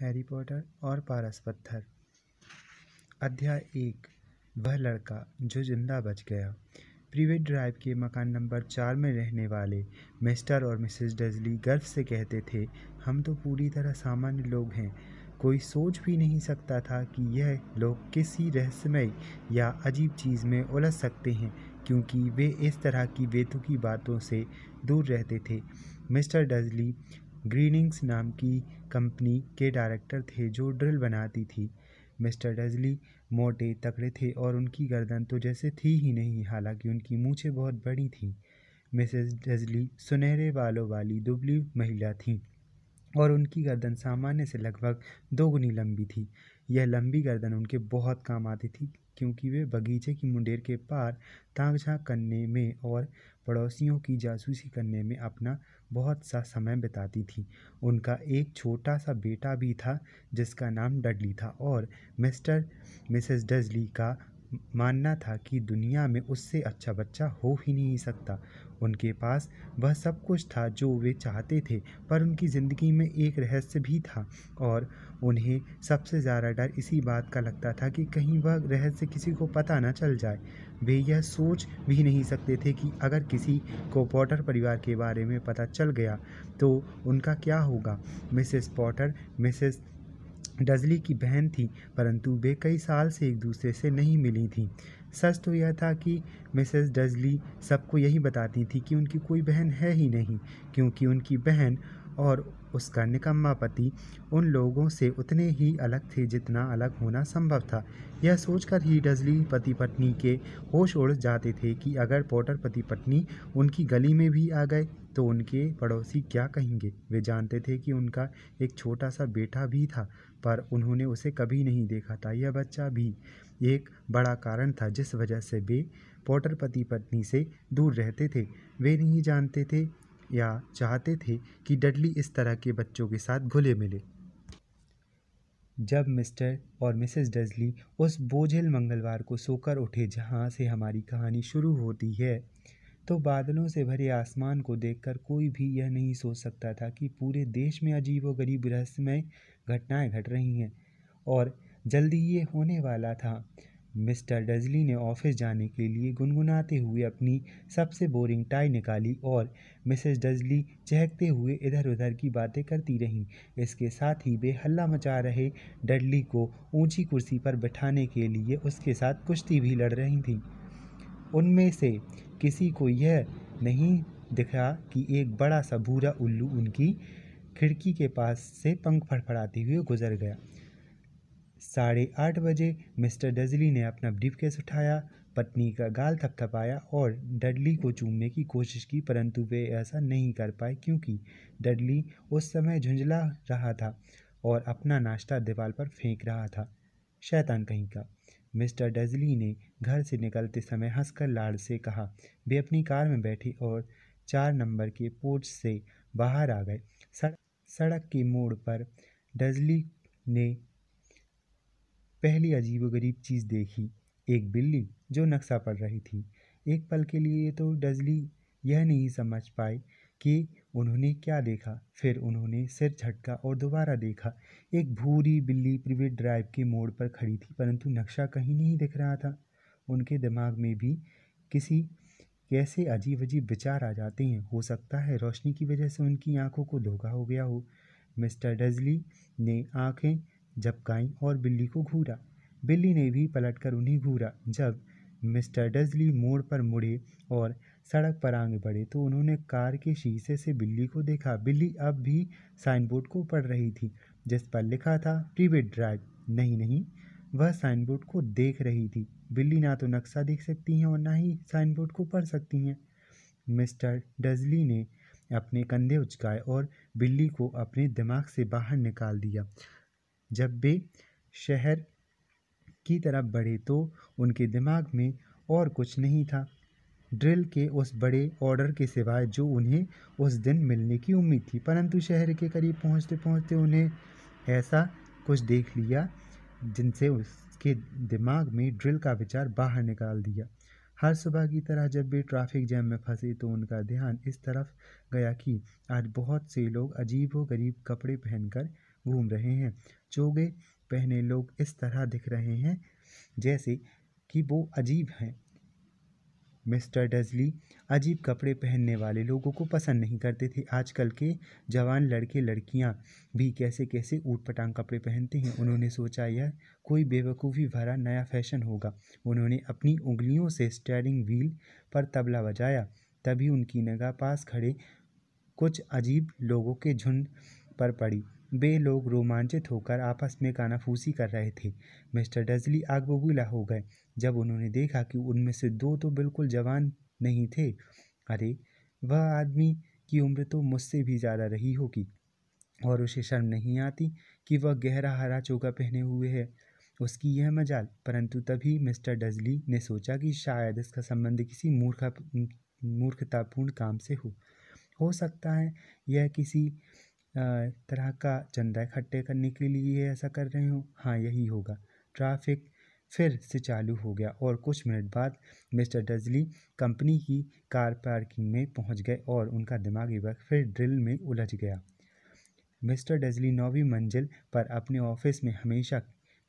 Harry Potter और पारस पत्थर अध्याय एक वह लड़का जो जिंदा बच गया प्रीवेट ड्राइव के मकान नंबर चार में रहने वाले मिस्टर और मिसेस डजली गर्व से कहते थे हम तो पूरी तरह सामान्य लोग हैं कोई सोच भी नहीं सकता था कि यह लोग किसी रहस्यमय या अजीब चीज़ में उलझ सकते हैं क्योंकि वे इस तरह की बेतुकी बातों से दूर रहते थे मिस्टर डजली ग्रीनिंग्स नाम की कंपनी के डायरेक्टर थे जो ड्रिल बनाती थी मिस्टर डजली मोटे तकड़े थे और उनकी गर्दन तो जैसे थी ही नहीं हालांकि उनकी मूँछें बहुत बड़ी थी मिसेस डजली सुनहरे बालों वाली दुबली महिला थीं और उनकी गर्दन सामान्य से लगभग दोगुनी लंबी थी यह लंबी गर्दन उनके बहुत काम आती थी क्योंकि वे बगीचे की मुंडेर के पार ताक झाँक करने में और पड़ोसियों की जासूसी करने में अपना बहुत सा समय बिताती थी उनका एक छोटा सा बेटा भी था जिसका नाम डडली था और मिस्टर मिसेस डजली का मानना था कि दुनिया में उससे अच्छा बच्चा हो ही नहीं सकता उनके पास वह सब कुछ था जो वे चाहते थे पर उनकी ज़िंदगी में एक रहस्य भी था और उन्हें सबसे ज़्यादा डर इसी बात का लगता था कि कहीं वह रहस्य किसी को पता ना चल जाए वे यह सोच भी नहीं सकते थे कि अगर किसी को पॉटर परिवार के बारे में पता चल गया तो उनका क्या होगा मिसेस पॉटर मिसेस डजली की बहन थी परंतु वे कई साल से एक दूसरे से नहीं मिली थी सच तो यह था कि मिसेस डजली सबको यही बताती थी कि उनकी कोई बहन है ही नहीं क्योंकि उनकी बहन और उसका निकम्मा पति उन लोगों से उतने ही अलग थे जितना अलग होना संभव था यह सोचकर ही डजली पति पत्नी के होश उड़ जाते थे कि अगर पोटर पति पत्नी उनकी गली में भी आ गए तो उनके पड़ोसी क्या कहेंगे वे जानते थे कि उनका एक छोटा सा बेटा भी था पर उन्होंने उसे कभी नहीं देखा था यह बच्चा भी एक बड़ा कारण था जिस वजह से वे पॉटर पति पत्नी से दूर रहते थे वे नहीं जानते थे या चाहते थे कि डडली इस तरह के बच्चों के साथ घुले मिले जब मिस्टर और मिसेस डजली उस बोझिल मंगलवार को सोकर उठे जहाँ से हमारी कहानी शुरू होती है तो बादलों से भरे आसमान को देखकर कोई भी यह नहीं सोच सकता था कि पूरे देश में अजीब व गरीब रहस्यमय घटनाएं घट रही हैं और जल्दी ये होने वाला था मिस्टर डजली ने ऑफिस जाने के लिए गुनगुनाते हुए अपनी सबसे बोरिंग टाई निकाली और मिसेस डजली चहकते हुए इधर उधर की बातें करती रहीं इसके साथ ही वे हल्ला मचा रहे डडली को ऊंची कुर्सी पर बैठाने के लिए उसके साथ कुश्ती भी लड़ रही थीं उनमें से किसी को यह नहीं दिखा कि एक बड़ा सा भूरा उल्लू उनकी खिड़की के पास से पंख फड़फड़ाते हुए गुजर गया साढ़े आठ बजे मिस्टर डजली ने अपना केस उठाया पत्नी का गाल थपथपाया और डडली को चूमने की कोशिश की परंतु वे ऐसा नहीं कर पाए क्योंकि डडली उस समय झुंझला रहा था और अपना नाश्ता दीवार पर फेंक रहा था शैतान कहीं का मिस्टर डजली ने घर से निकलते समय हंसकर लाड से कहा वे अपनी कार में बैठे और चार नंबर के पोर्च से बाहर आ गए सड़क के मोड़ पर डजली ने पहली अजीबोगरीब चीज़ देखी एक बिल्ली जो नक्शा पड़ रही थी एक पल के लिए तो डजली यह नहीं समझ पाई कि उन्होंने क्या देखा फिर उन्होंने सिर झटका और दोबारा देखा एक भूरी बिल्ली प्रिवेट ड्राइव के मोड़ पर खड़ी थी परंतु नक्शा कहीं नहीं दिख रहा था उनके दिमाग में भी किसी कैसे अजीब अजीब विचार आ जाते हैं हो सकता है रोशनी की वजह से उनकी आंखों को धोखा हो गया हो मिस्टर डजली ने आंखें झपकाई और बिल्ली को घूरा बिल्ली ने भी पलटकर उन्हें घूरा जब मिस्टर डजली मोड़ पर मुड़े और सड़क पर आगे बढ़े तो उन्होंने कार के शीशे से बिल्ली को देखा बिल्ली अब भी साइन बोर्ड को पढ़ रही थी जिस पर लिखा था प्रीवेट ड्राइव नहीं नहीं वह साइन बोर्ड को देख रही थी बिल्ली ना तो नक्शा देख सकती हैं और ना ही साइन बोर्ड को पढ़ सकती हैं मिस्टर डजली ने अपने कंधे उचकाए और बिल्ली को अपने दिमाग से बाहर निकाल दिया जब वे शहर की तरफ बढ़े तो उनके दिमाग में और कुछ नहीं था ड्रिल के उस बड़े ऑर्डर के सिवाय जो उन्हें उस दिन मिलने की उम्मीद थी परंतु शहर के करीब पहुंचते पहुंचते उन्हें ऐसा कुछ देख लिया जिनसे उसके दिमाग में ड्रिल का विचार बाहर निकाल दिया हर सुबह की तरह जब वे ट्रैफिक जैम में फंसे तो उनका ध्यान इस तरफ गया कि आज बहुत से लोग अजीब व गरीब कपड़े पहनकर घूम रहे हैं चोगे पहने लोग इस तरह दिख रहे हैं जैसे कि वो अजीब हैं मिस्टर डजली अजीब कपड़े पहनने वाले लोगों को पसंद नहीं करते थे आजकल के जवान लड़के लड़कियां भी कैसे कैसे ऊट पटांग कपड़े पहनते हैं उन्होंने सोचा यह कोई बेवकूफ़ी भरा नया फैशन होगा उन्होंने अपनी उंगलियों से स्टेयरिंग व्हील पर तबला बजाया तभी उनकी नगा पास खड़े कुछ अजीब लोगों के झुंड पर पड़ी वे लोग रोमांचित होकर आपस में कानाफूसी कर रहे थे मिस्टर डजली आग बबूला हो गए जब उन्होंने देखा कि उनमें से दो तो बिल्कुल जवान नहीं थे अरे वह आदमी की उम्र तो मुझसे भी ज़्यादा रही होगी और उसे शर्म नहीं आती कि वह गहरा हरा चोगा पहने हुए है उसकी यह मजाल परंतु तभी मिस्टर डजली ने सोचा कि शायद इसका संबंध किसी मूर्खा मूर्खतापूर्ण काम से हो हो सकता है यह किसी तरह का चंदा इकट्ठे करने के लिए ऐसा कर रहे हो हाँ यही होगा ट्रैफिक फिर से चालू हो गया और कुछ मिनट बाद मिस्टर डजली कंपनी की कार पार्किंग में पहुंच गए और उनका दिमागी वर्ग फिर ड्रिल में उलझ गया मिस्टर डजली नौवीं मंजिल पर अपने ऑफिस में हमेशा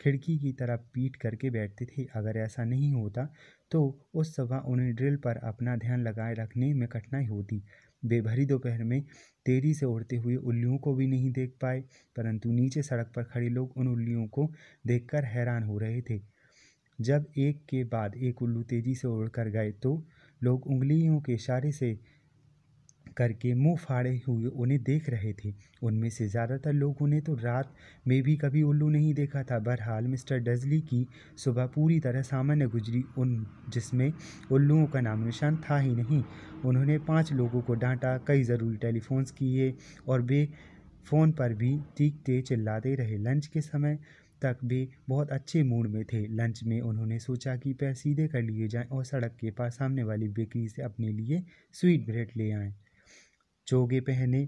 खिड़की की तरफ पीट करके बैठते थे अगर ऐसा नहीं होता तो उस सुबह उन्हें ड्रिल पर अपना ध्यान लगाए रखने में कठिनाई होती वे भरी दोपहर में तेजी से उड़ते हुए उल्लियों को भी नहीं देख पाए परंतु नीचे सड़क पर खड़े लोग उन उल्लियों को देखकर हैरान हो रहे थे जब एक के बाद एक उल्लू तेजी से उड़कर गए तो लोग उंगलियों के इशारे से करके मुंह फाड़े हुए उन्हें देख रहे थे उनमें से ज़्यादातर लोगों ने तो रात में भी कभी उल्लू नहीं देखा था बहरहाल मिस्टर डजली की सुबह पूरी तरह सामान्य गुजरी उन जिसमें उल्लुओं का नाम निशान था ही नहीं उन्होंने पांच लोगों को डांटा कई ज़रूरी टेलीफोन्स किए और वे फ़ोन पर भी चीखते चिल्लाते रहे लंच के समय तक वे बहुत अच्छे मूड में थे लंच में उन्होंने सोचा कि पैर सीधे कर लिए जाएं और सड़क के पास सामने वाली बेकरी से अपने लिए स्वीट ब्रेड ले आएं चोगे पहने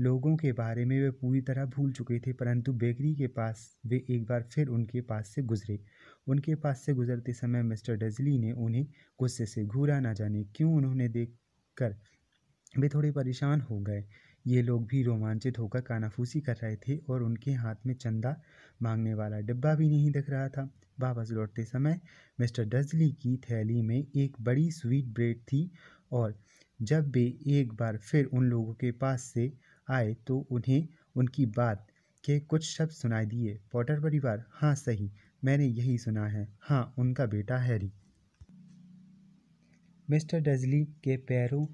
लोगों के बारे में वे पूरी तरह भूल चुके थे परंतु बेकरी के पास वे एक बार फिर उनके पास से गुजरे उनके पास से गुजरते समय मिस्टर डजली ने उन्हें गुस्से से घूरा ना जाने क्यों उन्होंने देख कर वे थोड़े परेशान हो गए ये लोग भी रोमांचित होकर कानाफूसी कर रहे थे और उनके हाथ में चंदा मांगने वाला डिब्बा भी नहीं दिख रहा था वापस लौटते समय मिस्टर डजली की थैली में एक बड़ी स्वीट ब्रेड थी और जब वे एक बार फिर उन लोगों के पास से आए तो उन्हें उनकी बात के कुछ शब्द सुनाई दिए पॉटर परिवार हाँ सही मैंने यही सुना है हाँ उनका बेटा हैरी मिस्टर डजली के पैरों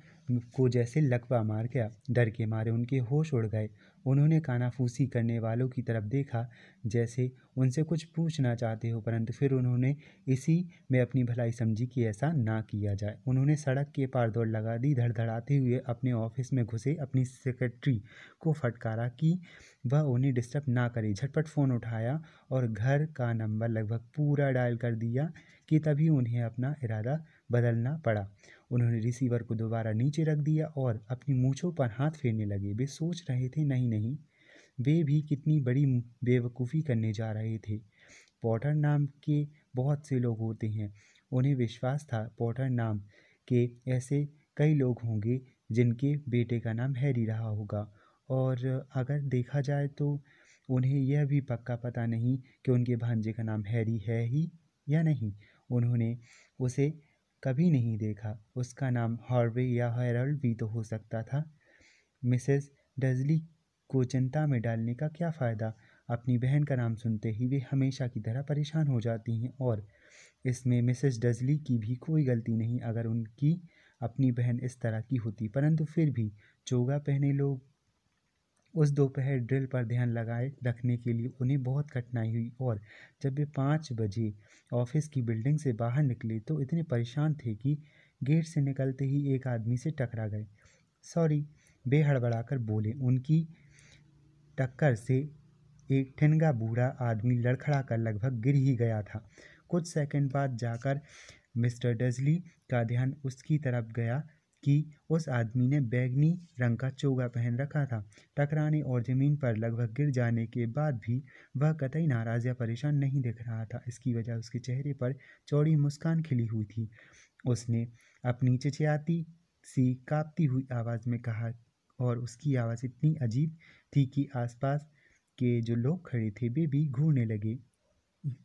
को जैसे लकवा मार गया डर के मारे उनके होश उड़ गए उन्होंने कानाफूसी करने वालों की तरफ देखा जैसे उनसे कुछ पूछना चाहते हो परंतु फिर उन्होंने इसी में अपनी भलाई समझी कि ऐसा ना किया जाए उन्होंने सड़क के पार दौड़ लगा दी धड़धड़ाते हुए अपने ऑफिस में घुसे अपनी सेक्रेटरी को फटकारा कि वह उन्हें डिस्टर्ब ना करे झटपट फ़ोन उठाया और घर का नंबर लगभग पूरा डायल कर दिया कि तभी उन्हें अपना इरादा बदलना पड़ा उन्होंने रिसीवर को दोबारा नीचे रख दिया और अपनी मूछों पर हाथ फेरने लगे वे सोच रहे थे नहीं नहीं वे भी कितनी बड़ी बेवकूफ़ी करने जा रहे थे पॉटर नाम के बहुत से लोग होते हैं उन्हें विश्वास था पॉटर नाम के ऐसे कई लोग होंगे जिनके बेटे का नाम हैरी रहा होगा और अगर देखा जाए तो उन्हें यह भी पक्का पता नहीं कि उनके भांजे का नाम हैरी है ही या नहीं उन्होंने उसे कभी नहीं देखा उसका नाम हॉर्वे या हेरल्ड भी तो हो सकता था मिसेस डजली को चिंता में डालने का क्या फ़ायदा अपनी बहन का नाम सुनते ही वे हमेशा की तरह परेशान हो जाती हैं और इसमें मिसेस डजली की भी कोई गलती नहीं अगर उनकी अपनी बहन इस तरह की होती परंतु फिर भी चोगा पहने लोग उस दोपहर ड्रिल पर ध्यान लगाए रखने के लिए उन्हें बहुत कठिनाई हुई और जब वे पाँच बजे ऑफिस की बिल्डिंग से बाहर निकले तो इतने परेशान थे कि गेट से निकलते ही एक आदमी से टकरा गए सॉरी बेहड़बड़ा कर बोले उनकी टक्कर से एक ठिनगा बूढ़ा आदमी लड़खड़ा कर लगभग गिर ही गया था कुछ सेकंड बाद जाकर मिस्टर डजली का ध्यान उसकी तरफ गया कि उस आदमी ने बैगनी रंग का चोगा पहन रखा था टकराने और ज़मीन पर लगभग गिर जाने के बाद भी वह कतई नाराज़ या परेशान नहीं दिख रहा था इसकी वजह उसके चेहरे पर चौड़ी मुस्कान खिली हुई थी उसने अपनी चिचियाती सी कांपती हुई आवाज़ में कहा और उसकी आवाज़ इतनी अजीब थी कि आसपास के जो लोग खड़े थे वे भी घूरने लगे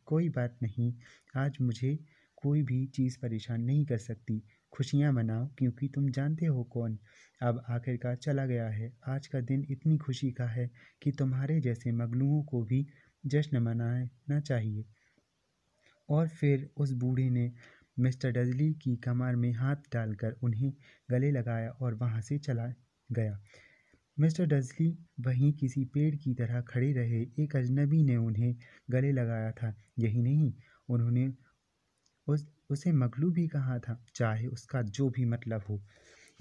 कोई बात नहीं आज मुझे कोई भी चीज़ परेशान नहीं कर सकती खुशियाँ मनाओ क्योंकि तुम जानते हो कौन अब आखिरकार चला गया है आज का दिन इतनी खुशी का है कि तुम्हारे जैसे मगलूओं को भी जश्न मनाना चाहिए और फिर उस बूढ़े ने मिस्टर डजली की कमर में हाथ डालकर उन्हें गले लगाया और वहाँ से चला गया मिस्टर डजली वहीं किसी पेड़ की तरह खड़े रहे एक अजनबी ने उन्हें गले लगाया था यही नहीं उन्होंने उस उसे मगलू भी कहा था चाहे उसका जो भी मतलब हो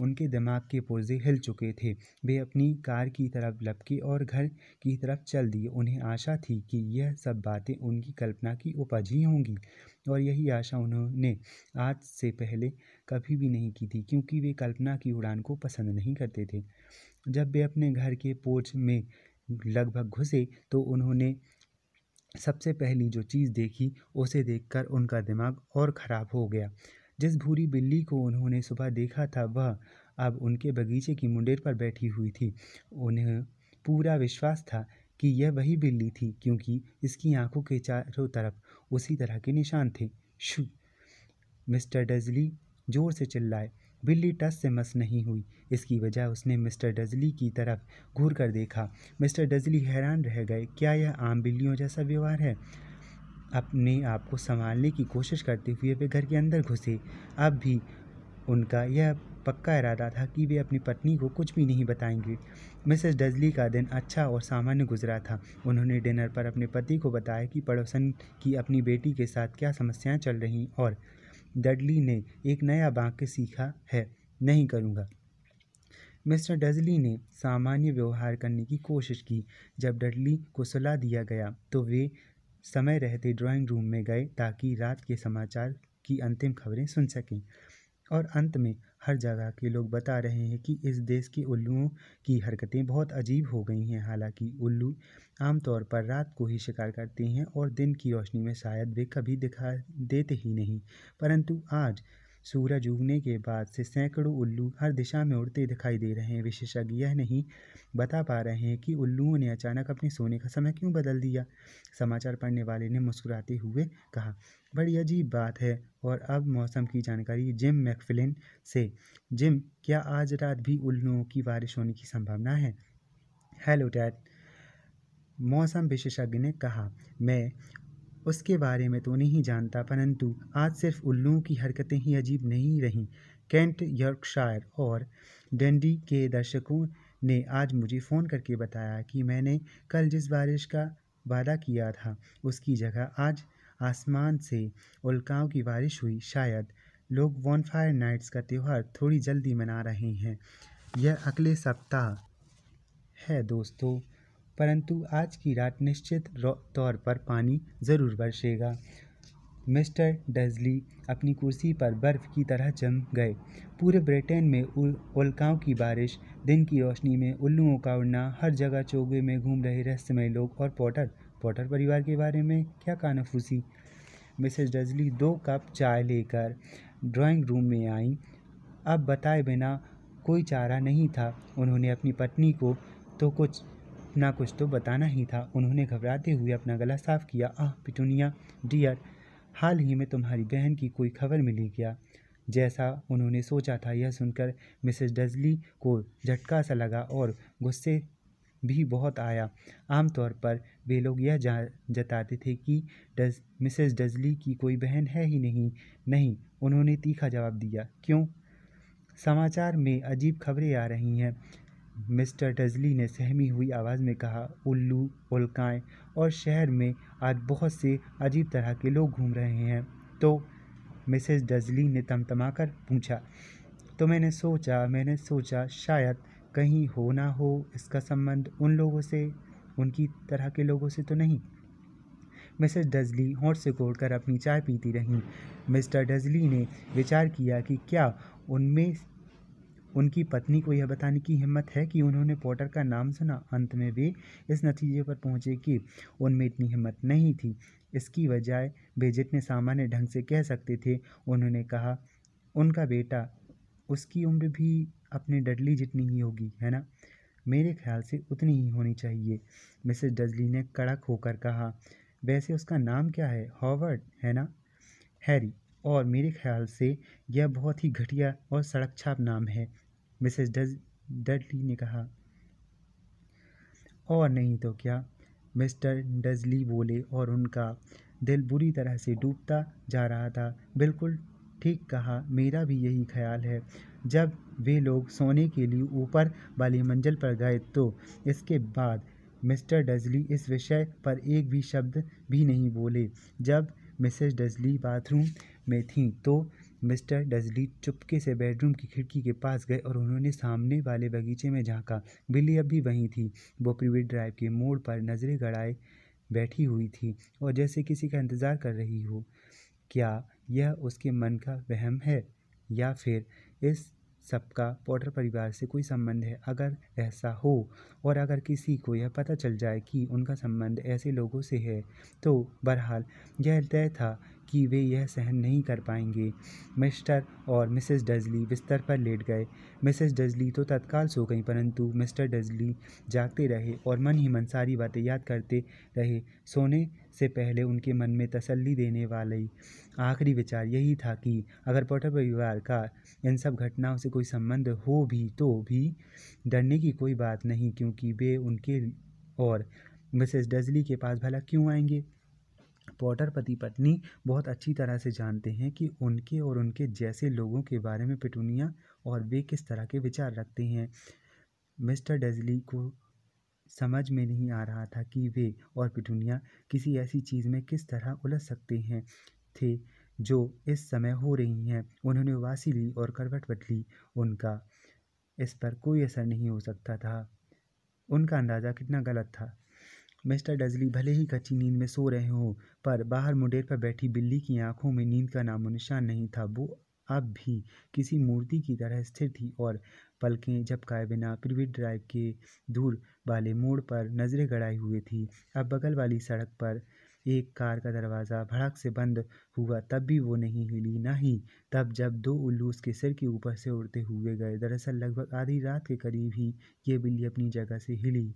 उनके दिमाग के पुर्जे हिल चुके थे वे अपनी कार की तरफ लपके और घर की तरफ चल दिए उन्हें आशा थी कि यह सब बातें उनकी कल्पना की उपज ही होंगी और यही आशा उन्होंने आज से पहले कभी भी नहीं की थी क्योंकि वे कल्पना की उड़ान को पसंद नहीं करते थे जब वे अपने घर के पोच में लगभग घुसे तो उन्होंने सबसे पहली जो चीज़ देखी उसे देखकर उनका दिमाग और ख़राब हो गया जिस भूरी बिल्ली को उन्होंने सुबह देखा था वह अब उनके बगीचे की मुंडेर पर बैठी हुई थी उन्हें पूरा विश्वास था कि यह वही बिल्ली थी क्योंकि इसकी आंखों के चारों तरफ उसी तरह के निशान थे शू मिस्टर डजली ज़ोर से चिल्लाए बिल्ली टस से मस नहीं हुई इसकी वजह उसने मिस्टर डजली की तरफ घूर कर देखा मिस्टर डजली हैरान रह गए क्या यह आम बिल्लियों जैसा व्यवहार है अपने आप को संभालने की कोशिश करते हुए वे घर के अंदर घुसे अब भी उनका यह पक्का इरादा था कि वे अपनी पत्नी को कुछ भी नहीं बताएंगे मिसेस डजली का दिन अच्छा और सामान्य गुजरा था उन्होंने डिनर पर अपने पति को बताया कि पड़ोसन की अपनी बेटी के साथ क्या समस्याएं चल रही और डडली ने एक नया वाक्य सीखा है नहीं करूँगा मिस्टर डजली ने सामान्य व्यवहार करने की कोशिश की जब डडली को सलाह दिया गया तो वे समय रहते ड्राइंग रूम में गए ताकि रात के समाचार की अंतिम खबरें सुन सकें और अंत में हर जगह के लोग बता रहे हैं कि इस देश के उल्लुओं की हरकतें बहुत अजीब हो गई हैं हालांकि उल्लू आमतौर पर रात को ही शिकार करते हैं और दिन की रोशनी में शायद वे कभी दिखा देते ही नहीं परंतु आज सूरज उगने के बाद से सैकड़ों उल्लू हर दिशा में उड़ते दिखाई दे रहे हैं विशेषज्ञ यह नहीं बता पा रहे हैं कि उल्लुओं ने अचानक अपने सोने का समय क्यों बदल दिया समाचार पढ़ने वाले ने मुस्कुराते हुए कहा बड़ी अजीब बात है और अब मौसम की जानकारी जिम मैकफिलिन से जिम क्या आज रात भी उल्लुओं की बारिश होने की संभावना है हेलो डैड मौसम विशेषज्ञ ने कहा मैं उसके बारे में तो नहीं जानता परंतु आज सिर्फ उल्लुओं की हरकतें ही अजीब नहीं रहीं कैंट यर्कशायर और डंडी के दर्शकों ने आज मुझे फ़ोन करके बताया कि मैंने कल जिस बारिश का वादा किया था उसकी जगह आज आसमान से उल्काओं की बारिश हुई शायद लोग वॉनफायर नाइट्स का त्यौहार थोड़ी जल्दी मना रहे हैं यह अगले सप्ताह है दोस्तों परंतु आज की रात निश्चित तौर पर पानी ज़रूर बरसेगा मिस्टर डजली अपनी कुर्सी पर बर्फ़ की तरह जम गए पूरे ब्रिटेन में उल्काओं की बारिश दिन की रोशनी में उल्लुओं का उड़ना हर जगह चौगे में घूम रहे रहस्यमय लोग और पॉटर पॉटर परिवार के बारे में क्या कानाफूसी मिसेस डजली दो कप चाय लेकर ड्राइंग रूम में आई अब बताए बिना कोई चारा नहीं था उन्होंने अपनी पत्नी को तो कुछ अपना कुछ तो बताना ही था उन्होंने घबराते हुए अपना गला साफ किया आह पिटूनिया डियर हाल ही में तुम्हारी बहन की कोई खबर मिली क्या जैसा उन्होंने सोचा था यह सुनकर मिसेस डजली को झटका सा लगा और गुस्से भी बहुत आया आमतौर पर वे लोग यह जताते थे कि डज मिसेस डजली की कोई बहन है ही नहीं नहीं उन्होंने तीखा जवाब दिया क्यों समाचार में अजीब खबरें आ रही हैं मिस्टर डजली ने सहमी हुई आवाज़ में कहा उल्लू उल्काएँ और शहर में आज बहुत से अजीब तरह के लोग घूम रहे हैं तो मिसेस डजली ने तमतमा कर पूछा तो मैंने सोचा मैंने सोचा शायद कहीं हो ना हो इसका संबंध उन लोगों से उनकी तरह के लोगों से तो नहीं मिसेस डजली होंठ से कर अपनी चाय पीती रहीं मिस्टर डजली ने विचार किया कि क्या उनमें उनकी पत्नी को यह बताने की हिम्मत है कि उन्होंने पोटर का नाम सुना अंत में वे इस नतीजे पर पहुंचे कि उनमें इतनी हिम्मत नहीं थी इसकी बजाय वे जितने सामान्य ढंग से कह सकते थे उन्होंने कहा उनका बेटा उसकी उम्र भी अपने डडली जितनी ही होगी है ना मेरे ख्याल से उतनी ही होनी चाहिए मिसेस डजली ने कड़क होकर कहा वैसे उसका नाम क्या है हॉवर्ड है ना हैरी और मेरे ख्याल से यह बहुत ही घटिया और सड़क छाप नाम है मिसेस डजली ने कहा और नहीं तो क्या मिस्टर डजली बोले और उनका दिल बुरी तरह से डूबता जा रहा था बिल्कुल ठीक कहा मेरा भी यही ख्याल है जब वे लोग सोने के लिए ऊपर वाली मंजिल पर गए तो इसके बाद मिस्टर डजली इस विषय पर एक भी शब्द भी नहीं बोले जब मिसेस डजली बाथरूम में थी तो मिस्टर डजली चुपके से बेडरूम की खिड़की के पास गए और उन्होंने सामने वाले बगीचे में झाँका बिल्ली अब भी वहीं थी वो प्रीवी ड्राइव के मोड़ पर नज़रें गड़ाए बैठी हुई थी और जैसे किसी का इंतज़ार कर रही हो क्या यह उसके मन का वहम है या फिर इस सबका पॉटर परिवार से कोई संबंध है अगर ऐसा हो और अगर किसी को यह पता चल जाए कि उनका संबंध ऐसे लोगों से है तो बहरहाल यह तय था कि वे यह सहन नहीं कर पाएंगे मिस्टर और मिसेस डजली बिस्तर पर लेट गए मिसेस डजली तो तत्काल सो गई परंतु मिस्टर डजली जागते रहे और मन ही मन सारी बातें याद करते रहे सोने से पहले उनके मन में तसल्ली देने वाली आखिरी विचार यही था कि अगर पोटर परिवार का इन सब घटनाओं से कोई संबंध हो भी तो भी डरने की कोई बात नहीं क्योंकि वे उनके और मिसेस डजली के पास भला क्यों आएंगे पॉटर पति पत्नी बहुत अच्छी तरह से जानते हैं कि उनके और उनके जैसे लोगों के बारे में पिटूनिया और वे किस तरह के विचार रखते हैं मिस्टर डजली को समझ में नहीं आ रहा था कि वे और पिटूनिया किसी ऐसी चीज़ में किस तरह उलझ सकते हैं थे जो इस समय हो रही हैं उन्होंने वासी ली और करवट बदली उनका इस पर कोई असर नहीं हो सकता था उनका अंदाज़ा कितना गलत था मिस्टर डजली भले ही कच्ची नींद में सो रहे हों पर बाहर मुंडेर पर बैठी बिल्ली की आंखों में नींद का नामो निशान नहीं था वो अब भी किसी मूर्ति की तरह स्थिर थी और पलकें झपकाए बिना प्रिविट ड्राइव के दूर वाले मोड़ पर नज़रें गड़ाई हुई थी अब बगल वाली सड़क पर एक कार का दरवाज़ा भड़क से बंद हुआ तब भी वो नहीं हिली ना ही तब जब दो उल्लू उसके सिर के ऊपर से उड़ते हुए गए दरअसल लगभग आधी रात के करीब ही ये बिल्ली अपनी जगह से हिली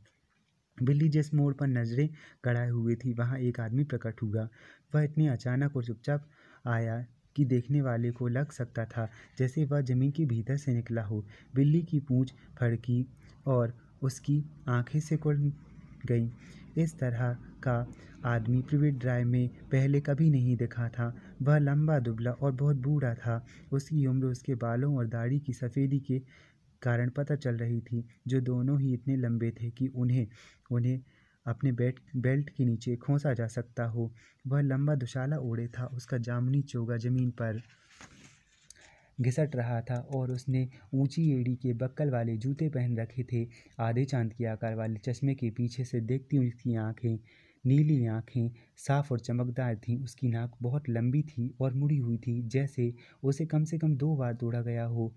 बिल्ली जिस मोड़ पर नज़रें गड़ाए हुए थी वहाँ एक आदमी प्रकट हुआ वह इतने अचानक और चुपचाप आया कि देखने वाले को लग सकता था जैसे वह जमीन के भीतर से निकला हो बिल्ली की पूंछ फड़की और उसकी आंखें सिकुड़ गई इस तरह का आदमी प्रिवेट ड्राइव में पहले कभी नहीं देखा था वह लंबा दुबला और बहुत बूढ़ा था उसकी उम्र उसके बालों और दाढ़ी की सफ़ेदी के कारण पता चल रही थी जो दोनों ही इतने लंबे थे कि उन्हें उन्हें अपने बेल्ट बेल्ट के नीचे खोसा जा सकता हो वह लंबा दुशाला ओढ़े था उसका जामुनी चोगा ज़मीन पर घिसट रहा था और उसने ऊंची एड़ी के बक्कल वाले जूते पहन रखे थे आधे चांद के आकार वाले चश्मे के पीछे से देखती हुई उसकी आँखें नीली आँखें साफ और चमकदार थीं उसकी नाक बहुत लंबी थी और मुड़ी हुई थी जैसे उसे कम से कम दो बार तोड़ा गया हो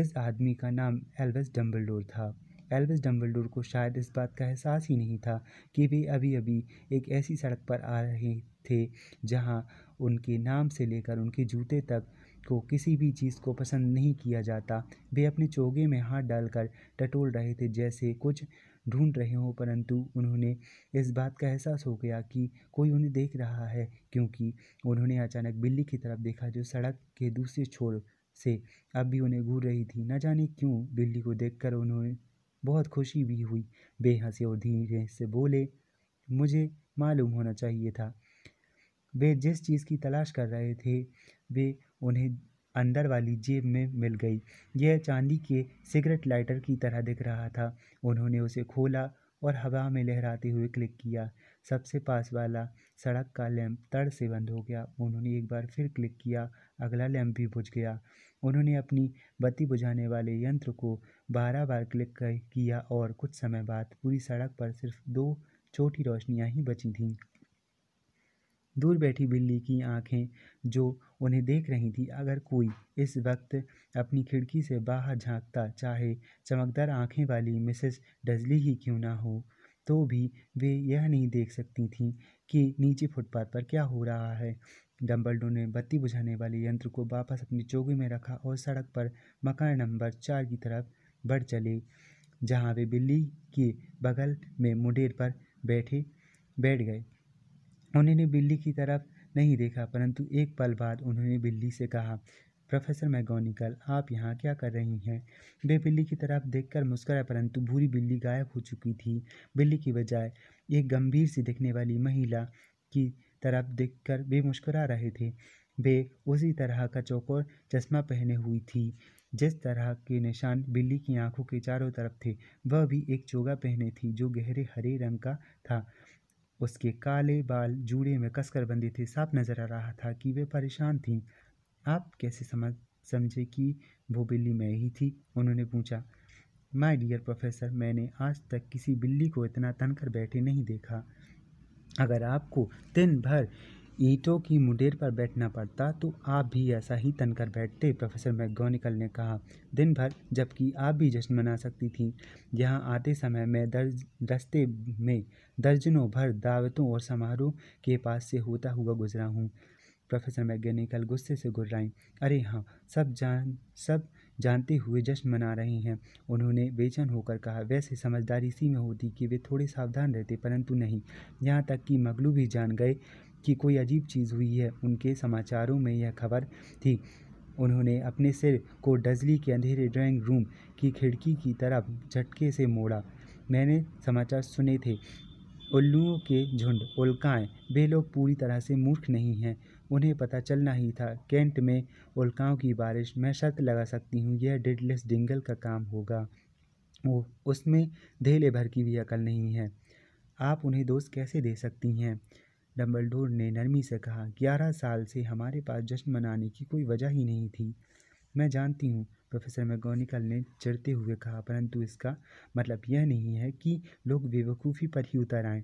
इस आदमी का नाम एल्विस डम्बलडोर था एल्विस डम्बलडोर को शायद इस बात का एहसास ही नहीं था कि वे अभी अभी एक ऐसी सड़क पर आ रहे थे जहाँ उनके नाम से लेकर उनके जूते तक को किसी भी चीज़ को पसंद नहीं किया जाता वे अपने चोगे में हाथ डालकर टटोल रहे थे जैसे कुछ ढूंढ रहे हों परंतु उन्होंने इस बात का एहसास हो गया कि कोई उन्हें देख रहा है क्योंकि उन्होंने अचानक बिल्ली की तरफ देखा जो सड़क के दूसरे छोर से अब भी उन्हें घूर रही थी न जाने क्यों बिल्ली को देखकर उन्हें बहुत खुशी भी हुई वे हंसे और धीरे से बोले मुझे मालूम होना चाहिए था वे जिस चीज़ की तलाश कर रहे थे वे उन्हें अंदर वाली जेब में मिल गई यह चांदी के सिगरेट लाइटर की तरह दिख रहा था उन्होंने उसे खोला और हवा में लहराते हुए क्लिक किया सबसे पास वाला सड़क का लैंप तड़ से बंद हो गया उन्होंने एक बार फिर क्लिक किया अगला लैंप भी बुझ गया उन्होंने अपनी बत्ती बुझाने वाले यंत्र को बारह बार क्लिक किया और कुछ समय बाद पूरी सड़क पर सिर्फ दो छोटी रोशनियाँ ही बची थीं दूर बैठी बिल्ली की आंखें जो उन्हें देख रही थी अगर कोई इस वक्त अपनी खिड़की से बाहर झांकता चाहे चमकदार आंखें वाली मिसेस डजली ही क्यों ना हो तो भी वे यह नहीं देख सकती थीं कि नीचे फुटपाथ पर क्या हो रहा है डम्बलडो ने बत्ती बुझाने वाले यंत्र को वापस अपनी चौकी में रखा और सड़क पर मकान नंबर चार की तरफ बढ़ चले जहाँ वे बिल्ली के बगल में मुडेर पर बैठे बैठ गए उन्होंने बिल्ली की तरफ नहीं देखा परंतु एक पल बाद उन्होंने बिल्ली से कहा प्रोफेसर मैगोनिकल आप यहाँ क्या कर रही हैं वे बिल्ली की तरफ देखकर मुस्कराए परंतु भूरी बिल्ली गायब हो चुकी थी बिल्ली की बजाय एक गंभीर सी दिखने वाली महिला की तरफ कर भी मुस्कुरा रहे थे वे उसी तरह का चौकोर चश्मा पहने हुई थी जिस तरह के निशान बिल्ली की आंखों के चारों तरफ थे वह भी एक चोगा पहने थी जो गहरे हरे रंग का था उसके काले बाल जूड़े में कसकर बंधे थे साफ नजर आ रहा था कि वे परेशान थीं आप कैसे समझ समझे कि वो बिल्ली मैं ही थी उन्होंने पूछा माय डियर प्रोफेसर मैंने आज तक किसी बिल्ली को इतना तनकर बैठे नहीं देखा अगर आपको दिन भर ईंटों की मुंडेर पर बैठना पड़ता तो आप भी ऐसा ही तनकर बैठते प्रोफेसर मैगोनिकल ने कहा दिन भर जबकि आप भी जश्न मना सकती थी यहाँ आते समय मैं दर्ज रस्ते में दर्जनों भर दावतों और समारोह के पास से होता हुआ गुजरा हूँ प्रोफेसर मैगोनिकल गुस्से से गुर्राई अरे हाँ सब जान सब जानते हुए जश्न मना रहे हैं उन्होंने बेचैन होकर कहा वैसे समझदारी इसी में होती कि वे थोड़े सावधान रहते परंतु नहीं यहाँ तक कि मगलू भी जान गए कि कोई अजीब चीज़ हुई है उनके समाचारों में यह खबर थी उन्होंने अपने सिर को डजली के अंधेरे ड्राइंग रूम की खिड़की की तरफ झटके से मोड़ा मैंने समाचार सुने थे उल्लुओं के झुंड उल्काएं वे लोग पूरी तरह से मूर्ख नहीं हैं उन्हें पता चलना ही था कैंट में उल्काओं की बारिश मैं शर्त लगा सकती हूँ यह डेडलेस डिंगल का काम होगा वो उसमें धेले भर की भी अकल नहीं है आप उन्हें दोस्त कैसे दे सकती हैं डम्बलडोर ने नरमी से कहा ग्यारह साल से हमारे पास जश्न मनाने की कोई वजह ही नहीं थी मैं जानती हूँ प्रोफेसर मैगोनिकल ने चिड़ते हुए कहा परंतु इसका मतलब यह नहीं है कि लोग बेवकूफ़ी पर ही उतर आएँ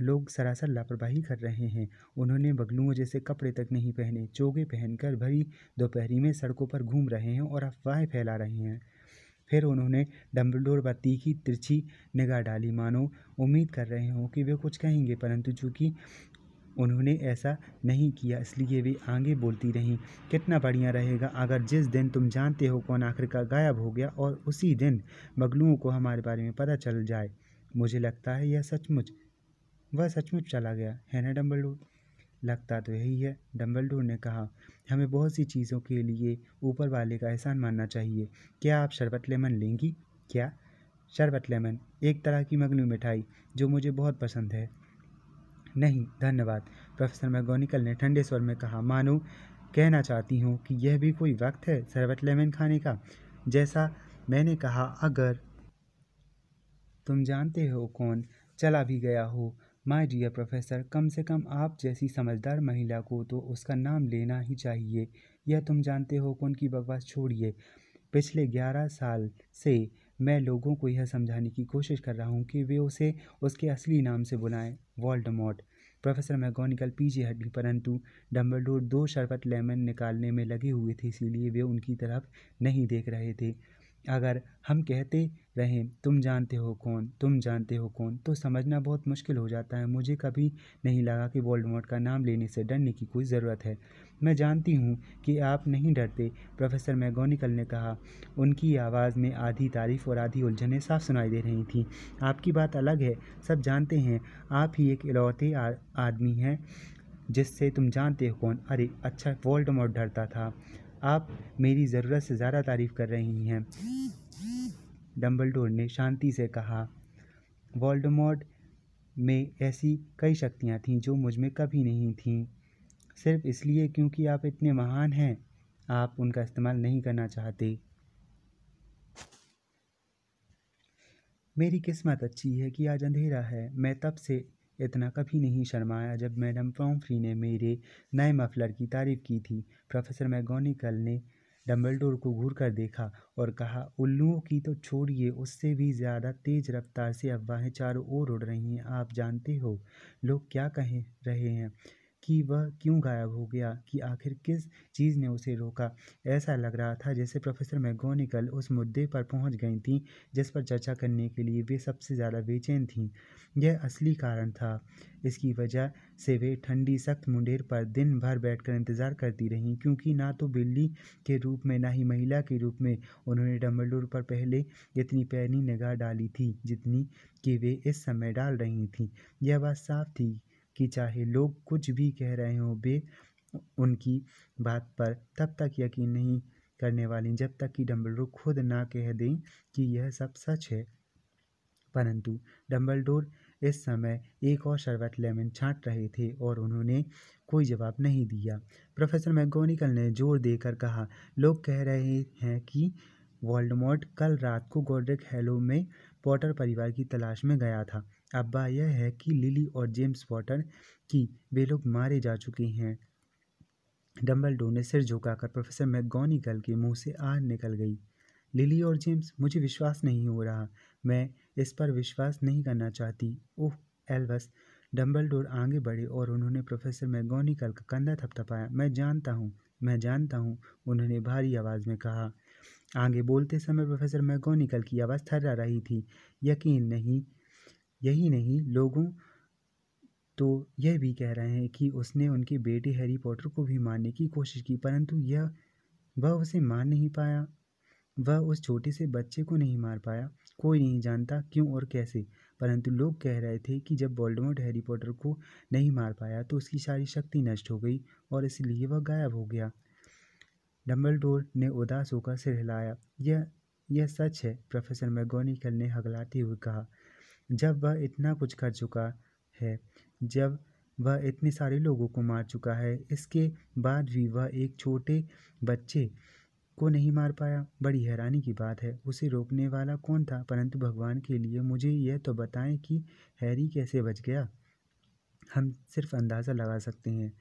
लोग सरासर लापरवाही कर रहे हैं उन्होंने बगलुओं जैसे कपड़े तक नहीं पहने चोगे पहनकर भरी दोपहरी में सड़कों पर घूम रहे हैं और अफवाहें फैला रहे हैं फिर उन्होंने डम्बलडोर पर तीखी तिरछी निगाह डाली मानो उम्मीद कर रहे हों कि वे कुछ कहेंगे परंतु चूंकि उन्होंने ऐसा नहीं किया इसलिए वे आगे बोलती रहीं कितना बढ़िया रहेगा अगर जिस दिन तुम जानते हो कौन आखिरकार गायब हो गया और उसी दिन बगलुओं को हमारे बारे में पता चल जाए मुझे लगता है यह सचमुच वह सचमुच चला गया है ना डोर लगता तो यही है डोर ने कहा हमें बहुत सी चीज़ों के लिए ऊपर वाले का एहसान मानना चाहिए क्या आप शरबत लेमन लेंगी क्या शरबत लेमन एक तरह की मगनी मिठाई जो मुझे बहुत पसंद है नहीं धन्यवाद प्रोफेसर मैगोनिकल ने ठंडे स्वर में कहा मानो कहना चाहती हूँ कि यह भी कोई वक्त है शरबत लेमन खाने का जैसा मैंने कहा अगर तुम जानते हो कौन चला भी गया हो माय डियर प्रोफेसर कम से कम आप जैसी समझदार महिला को तो उसका नाम लेना ही चाहिए यह तुम जानते हो कौन की बकवास छोड़िए पिछले ग्यारह साल से मैं लोगों को यह समझाने की कोशिश कर रहा हूँ कि वे उसे उसके असली नाम से बुलाएं वॉल्डमॉट प्रोफेसर मैगोनिकल पीछे हटी परंतु डम्बलडोर दो शरबत लेमन निकालने में लगे हुए थे इसीलिए वे उनकी तरफ नहीं देख रहे थे अगर हम कहते रहें तुम जानते हो कौन तुम जानते हो कौन तो समझना बहुत मुश्किल हो जाता है मुझे कभी नहीं लगा कि वोल्डेमॉर्ट का नाम लेने से डरने की कोई ज़रूरत है मैं जानती हूँ कि आप नहीं डरते प्रोफेसर मैगोनिकल ने कहा उनकी आवाज़ में आधी तारीफ़ और आधी उलझने साफ सुनाई दे रही थी आपकी बात अलग है सब जानते हैं आप ही एक इलौते आदमी हैं जिससे तुम जानते हो कौन अरे अच्छा वोल्डेमॉर्ट डरता था आप मेरी ज़रूरत से ज़्यादा तारीफ़ कर रही हैं डम्बल ने शांति से कहा वॉल्डमोड में ऐसी कई शक्तियाँ थीं जो मुझ में कभी नहीं थीं सिर्फ इसलिए क्योंकि आप इतने महान हैं आप उनका इस्तेमाल नहीं करना चाहते मेरी किस्मत अच्छी है कि आज अंधेरा है मैं तब से इतना कभी नहीं शर्माया जब मैडम पॉम्फ्री ने मेरे नए मफलर की तारीफ की थी प्रोफेसर मैगोनिकल ने डम्बलडोर को घूर कर देखा और कहा उल्लुओं की तो छोड़िए उससे भी ज़्यादा तेज़ रफ्तार से अफवाहें चारों ओर उड़ रही हैं आप जानते हो लोग क्या कह रहे हैं कि वह क्यों गायब हो गया कि आखिर किस चीज़ ने उसे रोका ऐसा लग रहा था जैसे प्रोफेसर मैगोनिकल उस मुद्दे पर पहुंच गई थीं जिस पर चर्चा करने के लिए वे सबसे ज़्यादा बेचैन थीं यह असली कारण था इसकी वजह से वे ठंडी सख्त मुंडेर पर दिन भर बैठकर इंतज़ार करती रहीं क्योंकि ना तो बिल्ली के रूप में ना ही महिला के रूप में उन्होंने डम्बलडोर पर पहले इतनी पैनी निगाह डाली थी जितनी कि वे इस समय डाल रही थीं यह बात साफ थी कि चाहे लोग कुछ भी कह रहे हों वे उनकी बात पर तब तक यकीन नहीं करने वाली जब तक कि डम्बलडोर खुद ना कह दें कि यह सब सच है परंतु डम्बलडोर इस समय एक और शरबत लेमन छाँट रहे थे और उन्होंने कोई जवाब नहीं दिया प्रोफेसर मैगोनिकल ने जोर देकर कहा लोग कह रहे हैं कि वॉल्डमोट कल रात को गोडरिक हेलो में पॉटर परिवार की तलाश में गया था अफवाह यह है कि लिली और जेम्स वॉटर की वे लोग मारे जा चुके हैं डम्बलडोर ने सिर झुकाकर प्रोफेसर मैगोनिकल के मुंह से आह निकल गई लिली और जेम्स मुझे विश्वास नहीं हो रहा मैं इस पर विश्वास नहीं करना चाहती ओह एल्वस डोर आगे बढ़े और उन्होंने प्रोफेसर मैगोनिकल का कंधा थपथपाया मैं जानता हूँ मैं जानता हूँ उन्होंने भारी आवाज़ में कहा आगे बोलते समय प्रोफेसर मैगोनिकल की आवाज़ थर्रा रही थी यकीन नहीं यही नहीं लोगों तो यह भी कह रहे हैं कि उसने उनके बेटे हैरी पॉटर को भी मारने की कोशिश की परंतु यह वह उसे मार नहीं पाया वह उस छोटे से बच्चे को नहीं मार पाया कोई नहीं जानता क्यों और कैसे परंतु लोग कह रहे थे कि जब वोल्डेमॉर्ट हैरी पॉटर को नहीं मार पाया तो उसकी सारी शक्ति नष्ट हो गई और इसलिए वह गायब हो गया डम्बल ने उदास होकर सिर हिलाया यह यह सच है प्रोफेसर मैगोनिकल ने हगलाते हुए कहा जब वह इतना कुछ कर चुका है जब वह इतने सारे लोगों को मार चुका है इसके बाद भी वह एक छोटे बच्चे को नहीं मार पाया बड़ी हैरानी की बात है उसे रोकने वाला कौन था परंतु भगवान के लिए मुझे यह तो बताएं कि हैरी कैसे बच गया हम सिर्फ अंदाज़ा लगा सकते हैं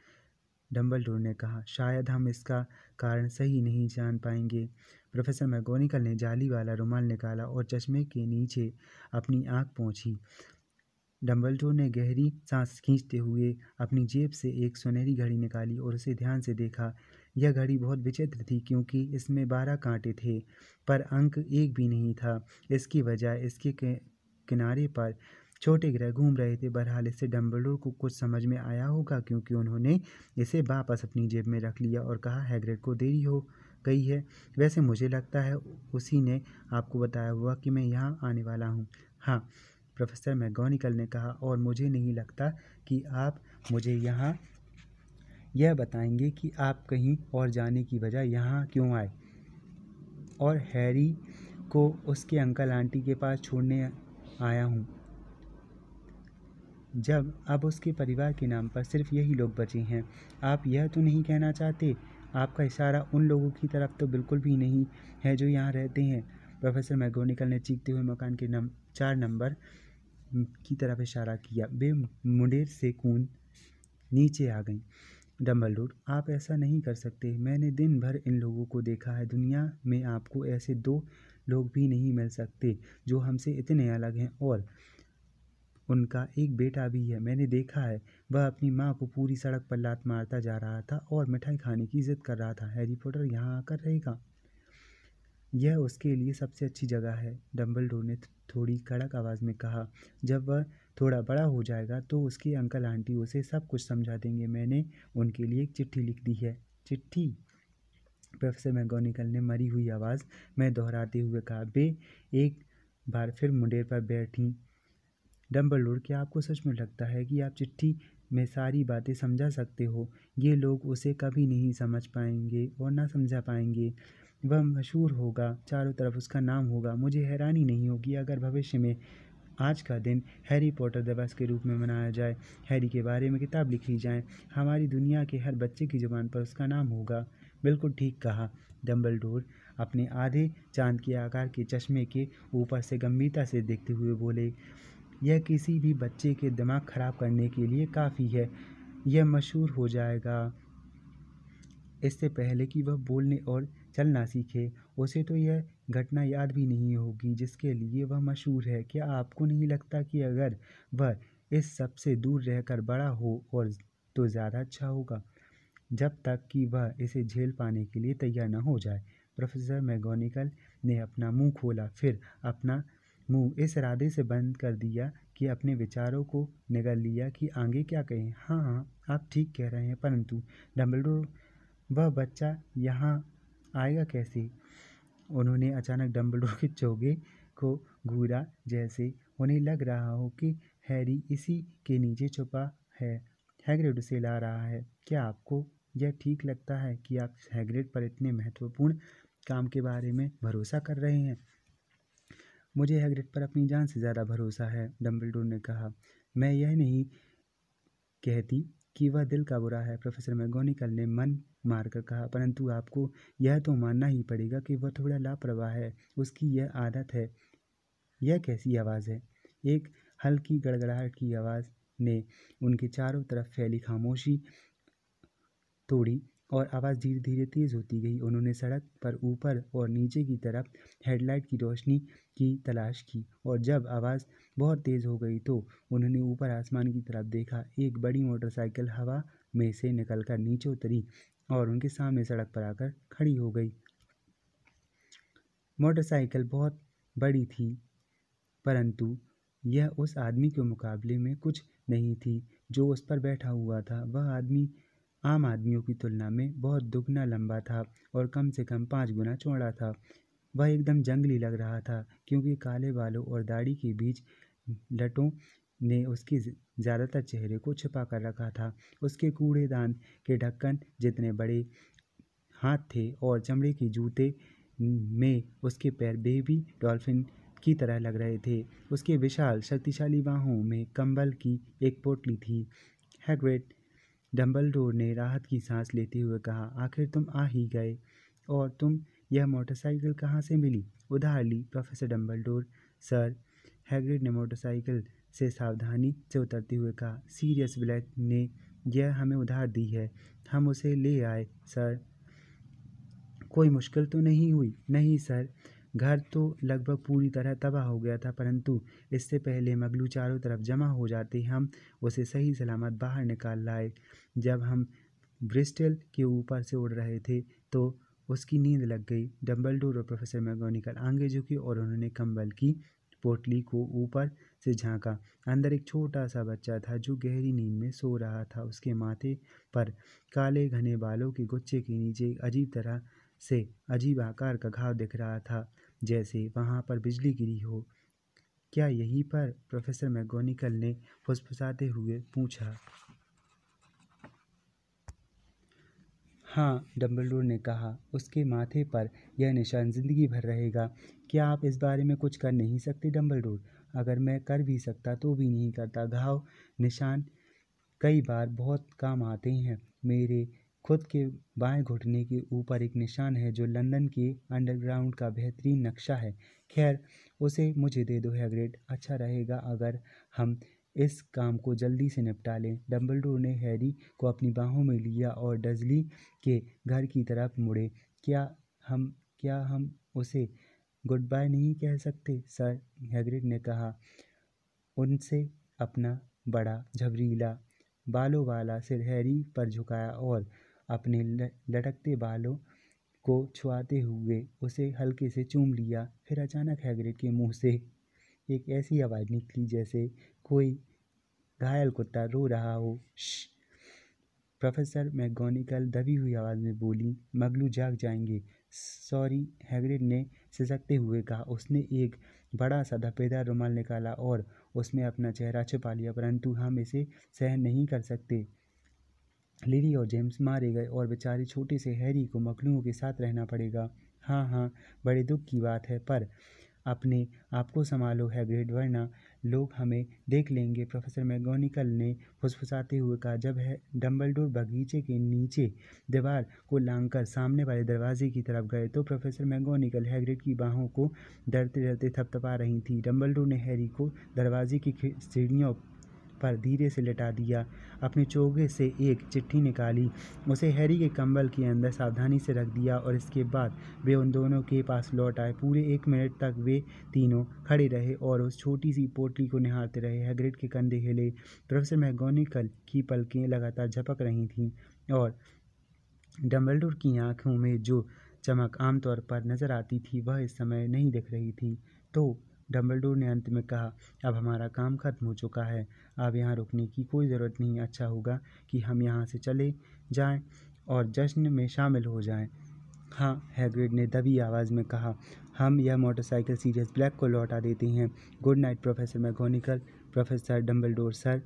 डम्बलडोर ने कहा शायद हम इसका कारण सही नहीं जान पाएंगे प्रोफेसर मैगोनिकल ने जाली वाला रुमाल निकाला और चश्मे के नीचे अपनी आँख पहुँची डम्बलडोर ने गहरी सांस खींचते हुए अपनी जेब से एक सुनहरी घड़ी निकाली और उसे ध्यान से देखा यह घड़ी बहुत विचित्र थी क्योंकि इसमें बारह कांटे थे पर अंक एक भी नहीं था इसकी वजह इसके किनारे पर छोटे ग्रह घूम रहे थे बहरहाल इससे डम्बलडोर को कुछ समझ में आया होगा क्योंकि उन्होंने इसे वापस अपनी जेब में रख लिया और कहा हैग्रेड को देरी हो गई है वैसे मुझे लगता है उसी ने आपको बताया हुआ कि मैं यहाँ आने वाला हूँ हाँ प्रोफेसर मैगोनिकल ने कहा और मुझे नहीं लगता कि आप मुझे यहाँ यह बताएंगे कि आप कहीं और जाने की बजाय यहाँ क्यों आए और हैरी को उसके अंकल आंटी के पास छोड़ने आया हूँ जब अब उसके परिवार के नाम पर सिर्फ यही लोग बचे हैं आप यह तो नहीं कहना चाहते आपका इशारा उन लोगों की तरफ तो बिल्कुल भी नहीं है जो यहाँ रहते हैं प्रोफेसर मैगोनिकल ने चीखते हुए मकान के नम चार नंबर की तरफ इशारा किया वे मुंडेर से कून नीचे आ गई रोड आप ऐसा नहीं कर सकते मैंने दिन भर इन लोगों को देखा है दुनिया में आपको ऐसे दो लोग भी नहीं मिल सकते जो हमसे इतने अलग हैं और उनका एक बेटा भी है मैंने देखा है वह अपनी माँ को पूरी सड़क पर लात मारता जा रहा था और मिठाई खाने की जिद कर रहा था हैरी पॉटर यहाँ आकर रहेगा यह उसके लिए सबसे अच्छी जगह है डोर ने थोड़ी कड़क आवाज़ में कहा जब वह थोड़ा बड़ा हो जाएगा तो उसके अंकल आंटी उसे सब कुछ समझा देंगे मैंने उनके लिए एक चिट्ठी लिख दी है चिट्ठी प्रोफेसर मैगोनिकल ने मरी हुई आवाज़ में दोहराते हुए कहा बे एक बार फिर मुंडेर पर बैठी डम्बलडोर क्या आपको सच में लगता है कि आप चिट्ठी में सारी बातें समझा सकते हो ये लोग उसे कभी नहीं समझ पाएंगे और ना समझा पाएंगे वह मशहूर होगा चारों तरफ उसका नाम होगा मुझे हैरानी नहीं होगी अगर भविष्य में आज का दिन हैरी पॉटर दिवस के रूप में मनाया जाए हैरी के बारे में किताब लिखी जाए हमारी दुनिया के हर बच्चे की ज़ुबान पर उसका नाम होगा बिल्कुल ठीक कहा डम्बल अपने आधे चांद के आकार के चश्मे के ऊपर से गंभीरता से देखते हुए बोले यह किसी भी बच्चे के दिमाग ख़राब करने के लिए काफ़ी है यह मशहूर हो जाएगा इससे पहले कि वह बोलने और चलना सीखे उसे तो यह घटना याद भी नहीं होगी जिसके लिए वह मशहूर है क्या आपको नहीं लगता कि अगर वह इस सब से दूर रहकर बड़ा हो और तो ज़्यादा अच्छा होगा जब तक कि वह इसे झेल पाने के लिए तैयार न हो जाए प्रोफेसर मैगोनिकल ने अपना मुंह खोला फिर अपना मुंह इस इरादे से बंद कर दिया कि अपने विचारों को निगल लिया कि आगे क्या कहें हाँ हाँ आप ठीक कह रहे हैं परंतु डम्बलडोर वह बच्चा यहाँ आएगा कैसे उन्होंने अचानक डम्बलडोर के चौगे को घूरा जैसे उन्हें लग रहा हो कि हैरी इसी के नीचे छुपा है हैग्रिड उसे ला रहा है क्या आपको यह ठीक लगता है कि आप हैग्रिड पर इतने महत्वपूर्ण काम के बारे में भरोसा कर रहे हैं मुझे हैग्रिड पर अपनी जान से ज़्यादा भरोसा है डम्बलडोर ने कहा मैं यह नहीं कहती कि वह दिल का बुरा है प्रोफेसर मैगोनिकल ने मन मारकर कहा परंतु आपको यह तो मानना ही पड़ेगा कि वह थोड़ा लापरवाह है उसकी यह आदत है यह कैसी आवाज़ है एक हल्की गड़गड़ाहट की आवाज़ ने उनके चारों तरफ फैली खामोशी तोड़ी और आवाज़ धीरे धीरे तेज़ होती गई उन्होंने सड़क पर ऊपर और नीचे की तरफ हेडलाइट की रोशनी की तलाश की और जब आवाज़ बहुत तेज़ हो गई तो उन्होंने ऊपर आसमान की तरफ देखा एक बड़ी मोटरसाइकिल हवा में से निकलकर नीचे उतरी और उनके सामने सड़क पर आकर खड़ी हो गई मोटरसाइकिल बहुत बड़ी थी परंतु यह उस आदमी के मुकाबले में कुछ नहीं थी जो उस पर बैठा हुआ था वह आदमी आम आदमियों की तुलना में बहुत दुगना लंबा था और कम से कम पाँच गुना चौड़ा था वह एकदम जंगली लग रहा था क्योंकि काले बालों और दाढ़ी के बीच लटों ने उसके ज़्यादातर चेहरे को छिपा कर रखा था उसके कूड़ेदान के ढक्कन जितने बड़े हाथ थे और चमड़े के जूते में उसके पैर बेबी डॉल्फिन की तरह लग रहे थे उसके विशाल शक्तिशाली बाहों में कंबल की एक पोटली थी हैगवेट डम्बलडोर ने राहत की सांस लेते हुए कहा आखिर तुम आ ही गए और तुम यह मोटरसाइकिल कहाँ से मिली उधार ली प्रोफेसर डम्बल सर हैग्रिड ने मोटरसाइकिल से सावधानी से उतरते हुए कहा सीरियस ब्लैक ने यह हमें उधार दी है हम उसे ले आए सर कोई मुश्किल तो नहीं हुई नहीं सर घर तो लगभग पूरी तरह तबाह हो गया था परंतु इससे पहले मगलू चारों तरफ जमा हो जाते हम उसे सही सलामत बाहर निकाल लाए जब हम ब्रिस्टल के ऊपर से उड़ रहे थे तो उसकी नींद लग गई डम्बल और प्रोफेसर मैगोनिकल आगे झुके और उन्होंने कंबल की पोटली को ऊपर से झांका अंदर एक छोटा सा बच्चा था जो गहरी नींद में सो रहा था उसके माथे पर काले घने बालों के गुच्छे के नीचे अजीब तरह से अजीब आकार का घाव दिख रहा था जैसे वहाँ पर बिजली गिरी हो क्या यहीं पर प्रोफेसर मैगोनिकल ने फुसफुसाते हुए पूछा हाँ डम्बलडोर ने कहा उसके माथे पर यह निशान ज़िंदगी भर रहेगा क्या आप इस बारे में कुछ कर नहीं सकते डम्बलडोर अगर मैं कर भी सकता तो भी नहीं करता घाव निशान कई बार बहुत काम आते हैं मेरे खुद के बाएं घुटने के ऊपर एक निशान है जो लंदन के अंडरग्राउंड का बेहतरीन नक्शा है खैर उसे मुझे दे दो हैग्रेड अच्छा रहेगा अगर हम इस काम को जल्दी से निपटा लें डम्बलडोर ने हैरी को अपनी बाहों में लिया और डजली के घर की तरफ मुड़े क्या हम क्या हम उसे गुड बाय नहीं कह सकते सर हैग्रिड ने कहा उनसे अपना बड़ा झबरीला बालों वाला सिर हैरी पर झुकाया और अपने लटकते बालों को छुआते हुए उसे हल्के से चूम लिया फिर अचानक हैग्रिड के मुंह से एक ऐसी आवाज़ निकली जैसे कोई घायल कुत्ता रो रहा हो प्रोफेसर मैगोनिकल दबी हुई आवाज़ में बोली मगलू जाग जाएंगे सॉरी हैग्रिड ने सिसकते हुए कहा उसने एक बड़ा सा धपेदार रुमाल निकाला और उसमें अपना चेहरा छुपा लिया परंतु हम इसे सहन नहीं कर सकते लिली और जेम्स मारे गए और बेचारे छोटे से हैरी को मखलूओं के साथ रहना पड़ेगा हाँ हाँ बड़े दुख की बात है पर अपने आप को संभालो ग्रेड वरना लोग हमें देख लेंगे प्रोफेसर मैगोनिकल ने फुसफुसाते हुए कहा जब है डम्बलडोर बगीचे के नीचे दीवार को कर सामने वाले दरवाजे की तरफ गए तो प्रोफेसर मैगोनिकल हैग्रिड की बाहों को डरते डरते थपथपा रही थी डम्बलडोर ने हैरी को दरवाजे की सीढ़ियों पर धीरे से लिटा दिया अपने चोगे से एक चिट्ठी निकाली उसे हैरी के कंबल के अंदर सावधानी से रख दिया और इसके बाद वे उन दोनों के पास लौट आए पूरे एक मिनट तक वे तीनों खड़े रहे और उस छोटी सी पोटली को निहारते रहे हैग्रिड के कंधे हिले प्रोफेसर मैगोनिकल की पलकें लगातार झपक रही थीं और डम्बलडोर की आँखों में जो चमक आमतौर पर नज़र आती थी वह इस समय नहीं दिख रही थी तो डम्बलडोर ने अंत में कहा अब हमारा काम खत्म हो चुका है अब यहाँ रुकने की कोई ज़रूरत नहीं अच्छा होगा कि हम यहाँ से चले जाएं और जश्न में शामिल हो जाएं हाँ हैग्रिड ने दबी आवाज़ में कहा हम यह मोटरसाइकिल सीरियस ब्लैक को लौटा देते हैं good night professor McGonagall professor Dumbledore sir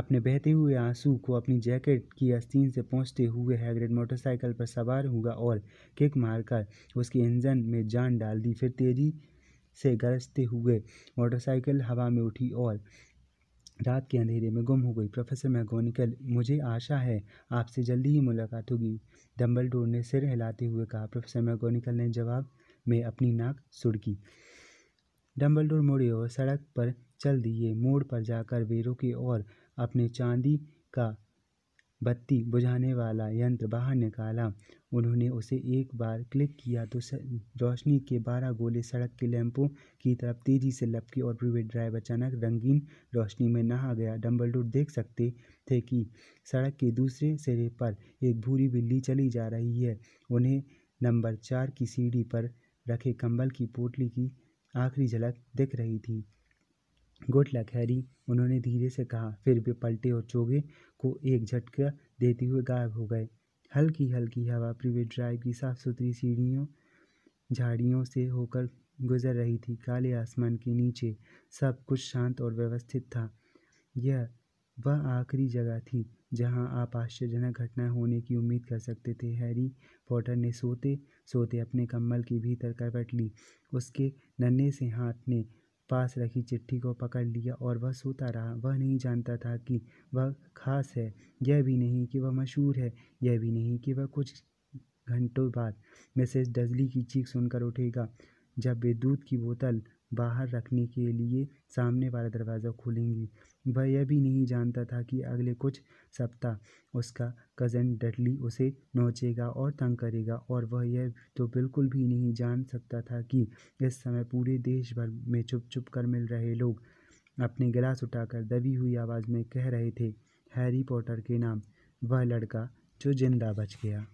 अपने बहते हुए आंसू को अपनी जैकेट की आस्तीन से पहुँचते हुए हैग्रिड मोटरसाइकिल पर सवार हुआ और किक मारकर उसके इंजन में जान डाल दी फिर तेज़ी से गरजते हुए मोटरसाइकिल हवा में उठी और रात के अंधेरे में गुम हो गई प्रोफेसर मैगोनिकल मुझे आशा है आपसे जल्दी ही मुलाकात होगी डम्बलडोर ने सिर हिलाते हुए कहा प्रोफेसर मैगोनिकल ने जवाब में अपनी नाक सुड़की डम्बलडोर मोड़े और सड़क पर चल दिए मोड़ पर जाकर वेरों के और अपने चांदी का बत्ती बुझाने वाला यंत्र बाहर निकाला उन्होंने उसे एक बार क्लिक किया तो रोशनी के बारह गोले सड़क के लैंपों की तरफ तेजी से लपके और प्रिवे ड्राइव अचानक रंगीन रोशनी में नहा गया डम्बलडोर देख सकते थे कि सड़क के दूसरे सिरे पर एक भूरी बिल्ली चली जा रही है उन्हें नंबर चार की सीढ़ी पर रखे कंबल की पोटली की आखिरी झलक दिख रही थी गुड लक हैरी उन्होंने धीरे से कहा फिर वे पलटे और चोगे को एक झटका देते हुए गायब हो गए हल्की हल्की हवा प्रीवेट ड्राइव की साफ सुथरी सीढ़ियों झाड़ियों से होकर गुजर रही थी काले आसमान के नीचे सब कुछ शांत और व्यवस्थित था यह वह आखिरी जगह थी जहां आप आश्चर्यजनक घटनाएं होने की उम्मीद कर सकते थे हैरी पॉटर ने सोते सोते अपने कम्बल के भीतर करवट ली उसके नन्हे से हाथ ने पास रखी चिट्ठी को पकड़ लिया और वह सोता रहा वह नहीं जानता था कि वह ख़ास है यह भी नहीं कि वह मशहूर है यह भी नहीं कि वह कुछ घंटों बाद मिसेज डजली की चीख सुनकर उठेगा जब वे दूध की बोतल बाहर रखने के लिए सामने वाला दरवाज़ा खोलेंगी वह यह भी नहीं जानता था कि अगले कुछ सप्ताह उसका कज़न डटली उसे नोचेगा और तंग करेगा और वह यह तो बिल्कुल भी नहीं जान सकता था कि इस समय पूरे देश भर में चुप चुप कर मिल रहे लोग अपने गिलास उठाकर दबी हुई आवाज़ में कह रहे थे हैरी पॉटर के नाम वह लड़का जो जिंदा बच गया